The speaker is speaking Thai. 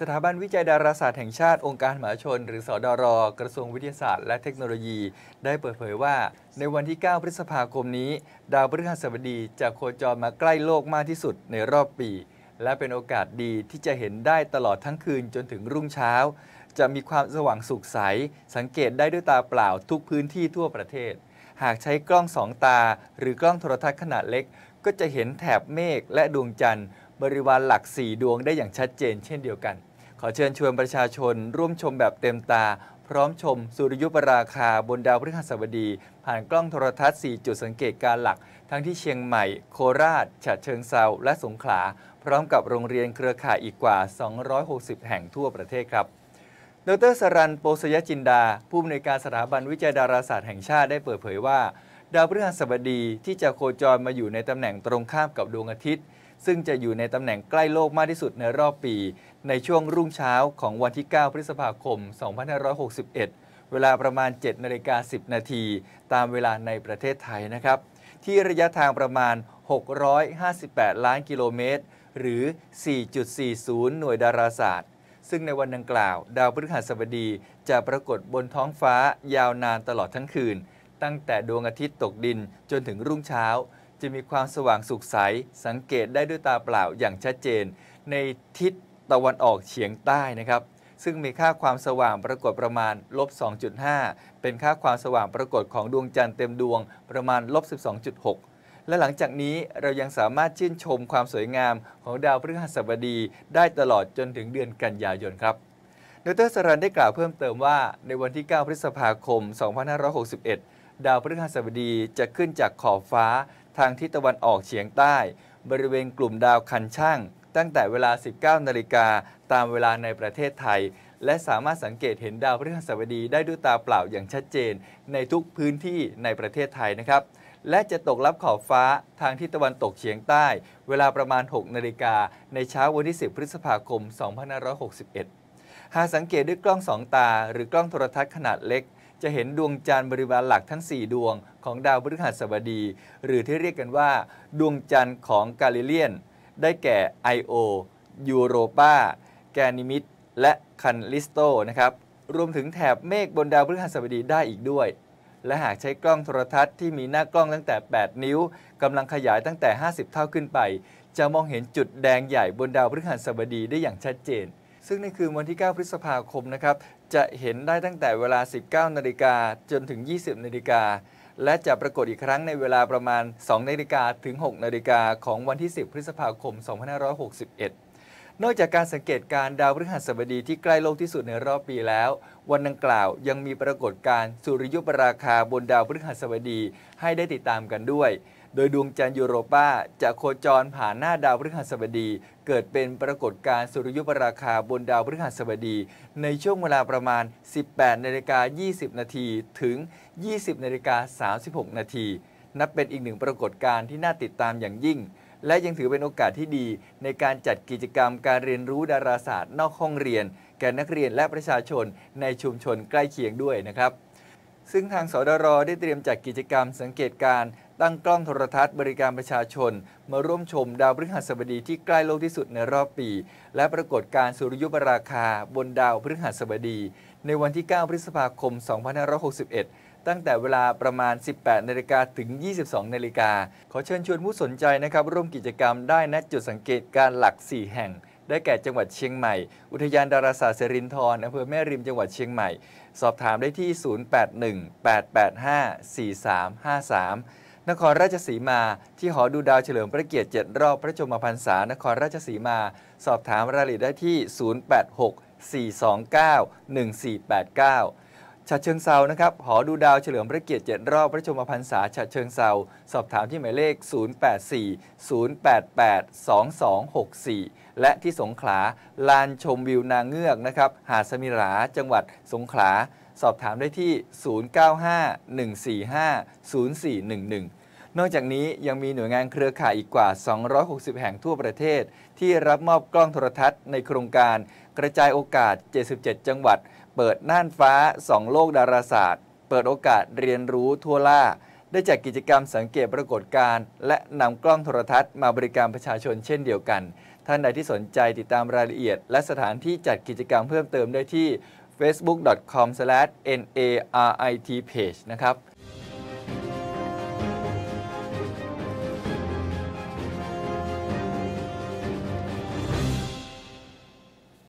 สถาบันวิจัยดาราศาสตร์แห่งชาติองค์การมหาชน หรือสอดอรกระทรวงวิทยาศาสตร์และเทคโนโลยี ได้เปิดเผยว่า ในวันที่ 9 พฤษภาคมนี้ ดาวพฤหัสบดี จะโคจรมาใกล้โลกมากที่สุดในรอบปี และเป็นโอกาสดีที่จะเห็นได้ตลอดทั้งคืนจนถึงรุ่งเช้า จะมีความสว่างสุขใสสังเกตได้ด้วยตาเปล่า ทุกพื้นที่ทั่วประเทศ หากใช้กล้องสองตา หรือกล้องโทรทัศน์ขนาดเล็ก ก็จะเห็นแถบเมฆและดวงจันทร์บริวารหลัก 4 ดวงได้อย่างชัดเจนเช่นเดียวกัน ขอเชิญชวนประชาชน ร่วมชมแบบเต็มตา พร้อมชม สุริยุปราคาบนดาวพฤหัสบดีผ่านกล้องโทรทัศน์ 4 จุดสังเกตการหลัก ทั้งที่เชียงใหม่ โคราชฉะเชิงเซาและสงขลาพร้อมกับโรงเรียนเครือข่ายอีกกว่า 260 แห่งทั่วประเทศครับดรสรันโปสยจินดาผู้อำนวยการสถาบันวิจัยดาราศาสตร์แห่งชาติได้เปิดเผยว่า ดาวพฤหัสบดีที่จะโคจรมาอยู่ในตำแหน่งตรงข้ามกับดวงอาทิตย์ซึ่งจะอยู่ในตำแหน่งใกล้โลกมากที่สุดในรอบปี ในช่วงรุ่งเช้าของวันที่ 9 พฤษภาคม 2561 เวลาประมาณ 7นาฬิกา10 นาที ตามเวลาในประเทศไทยนะครับ ที่ระยะทางประมาณ 658 ล้านกิโลเมตร หรือ 4.40 หน่วยดาราศาสตร์ ซึ่งในวันดังกล่าวดาวพฤหัสบดี จะปรากฏบนท้องฟ้ายาวนานตลอดทั้งคืน ตั้งแต่ดวงอาทิตย์ตกดินจนถึงรุ่งเช้าจะมีความสว่างสุขใสสังเกตได้ด้วยตาเปล่าอย่างชัดเจน ในทิศตะวันออกเฉียงใต้นะครับ ซึ่งมีค่าความสว่างปรากฏประมาณลบ2.5เป็นค่าความสว่างปรากฏของดวงจันทร์เต็มดวงประมาณลบ12.6และหลังจากนี้เรายังสามารถชื่นชมความสวยงามของดาวพฤหัสบดีได้ตลอดจนถึงเดือนกันยายนครับดรสรันได้กล่าวเพิ่มเติมว่า ในวันที่ 9พฤษภาคม2561ดาวพฤหัสบดีจะขึ้นจากขอบฟ้าทางทิศตะวันออกเฉียงใต้ บริเวณกลุ่มดาวคันช่างตั้งแต่เวลา 19 นาฬิกาตามเวลาในประเทศไทย และสามารถสังเกตเห็นดาวพฤหัสบดีได้ด้วยตาเปล่าอย่างชัดเจน ในทุกพื้นที่ในประเทศไทยนะครับ และจะตกรับขอบฟ้าทางที่ตะวันตกเฉียงใต้ เวลาประมาณ 6 นาฬิกาในเช้าวันที่ 10 พฤษภาคม 2561 หากสังเกตด้วยกล้องสองตา หรือกล้องโทรทัศน์ขนาดเล็กจะเห็นดวงจันทร์บริวารหลักทั้ง 4 ดวงของดาวพฤหัสบดี หรือที่เรียกกันว่า ดวงจันทร์ของกาลิเลียน ได้แก่ I.O. ยูโรปาแกนิมิตและคันลิสโตนะครับ รวมถึงแถบเมฆบนดาวพฤหัสบดีได้อีกด้วย และหากใช้กล้องโทรทัศน์ที่มีหน้ากล้องตั้งแต่ 8 นิ้วกำลังขยายตั้งแต่ 50 เท่าขึ้นไป จะมองเห็นจุดแดงใหญ่บนดาวพฤหัสบดีได้อย่างชัดเจนซึ่งในคืนวันที่ 9 พฤษภาคมนะครับ จะเห็นได้ตั้งแต่เวลา 19นาฬิกาจนถึง 20นาฬิกา และจะปรากฏอีกครั้งในเวลาประมาณ 2นาฬิกาถึง 6นาฬิกาของวันที่ 10 พฤษภาคม 2561 นอกจากการสังเกตการดาวพฤหัสบดีที่ใกล้โลกที่สุดในรอบปีแล้ว วันดังกล่าวยังมีปรากฏการสุริยุปราคาบนดาวพฤหัสบดีให้ได้ติดตามกันด้วยโดยดวงจันทร์ยูโรปาจะโคจรผ่านหน้าดาวพฤหัสบดี เกิดเป็นปรากฏการณ์สุริยุปราคาบนดาวพฤหัสบดีในช่วงเวลาประมาณ 18 นาฬิกา20 นาทีถึง 20นาฬิกา36 นาที นับเป็นอีกหนึ่งปรากฏการณ์ที่น่าติดตามอย่างยิ่ง และยังถือเป็นโอกาสที่ดี ในการจัดกิจกรรมการเรียนรู้ดาราศาสตร์นอกห้องเรียน แก่นักเรียนและประชาชนในชุมชนใกล้เคียงด้วยนะครับ ซึ่งทางสดรได้เตรียมจัดกกิจกรรมสังเกตการตั้งกล้องโทรทัศน์บริการประชาชน มาร่วมชมดาวพฤหัสบดีที่ใกล้โลกที่สุดในรอบปี และปรากฏการสุริยุปราคาบนดาวพฤหัสบดี ในวันที่ 9 พฤษภาคม 2561 ตั้งแต่เวลาประมาณ 18นาฬิกาถึง 22นาฬิกาขอเชิญชวนผู้สนใจนะครับร่วมกิจกรรมได้ณจุดสังเกตการหลัก 4 แห่ง ได้แก่จังหวัดเชียงใหม่ อุทยานดาราศาสตร์สิรินธรอำเภอแม่ริมจังหวัดเชียงใหม่ สอบถามได้ที่0818854353นครราชสีมาที่หอดูดาวเฉลิมพระเกียรติ7รอบพระชมพรรษานครราชสีมา สอบถาม รายละเอียดได้ที่ 0864291489 ฉะเชิงเซานะครับหอดูดาวเฉลิมพระเกียรติ7รอบพระชมพรรษาฉะเชิงเซาสอบถามที่หมายเลข 084-088-2264 และที่สงขลา ลานชมวิวนางเงือกนะครับหาดสมิราจังหวัดสงขลาสอบถามได้ที่ 0951450411 นอกจากนี้ยังมีหน่วยงานเครือข่ายอีกกว่า 260 แห่งทั่วประเทศ ที่รับมอบกล้องโทรทัศน์ในโครงการกระจายโอกาส 77 จังหวัด เปิดน่านฟ้าสองโลกดาราศาสตร์ เปิดโอกาสเรียนรู้ทั่วล่า ได้จากกิจกรรมสังเกตปรากฏการณ์และนำกล้องโทรทัศน์มาบริการประชาชนเช่นเดียวกัน ท่านใดที่สนใจติดตามรายละเอียด และสถานที่จัดกิจกรรมเพิ่มเติมได้ที่ facebook.com/naritpage นะครับ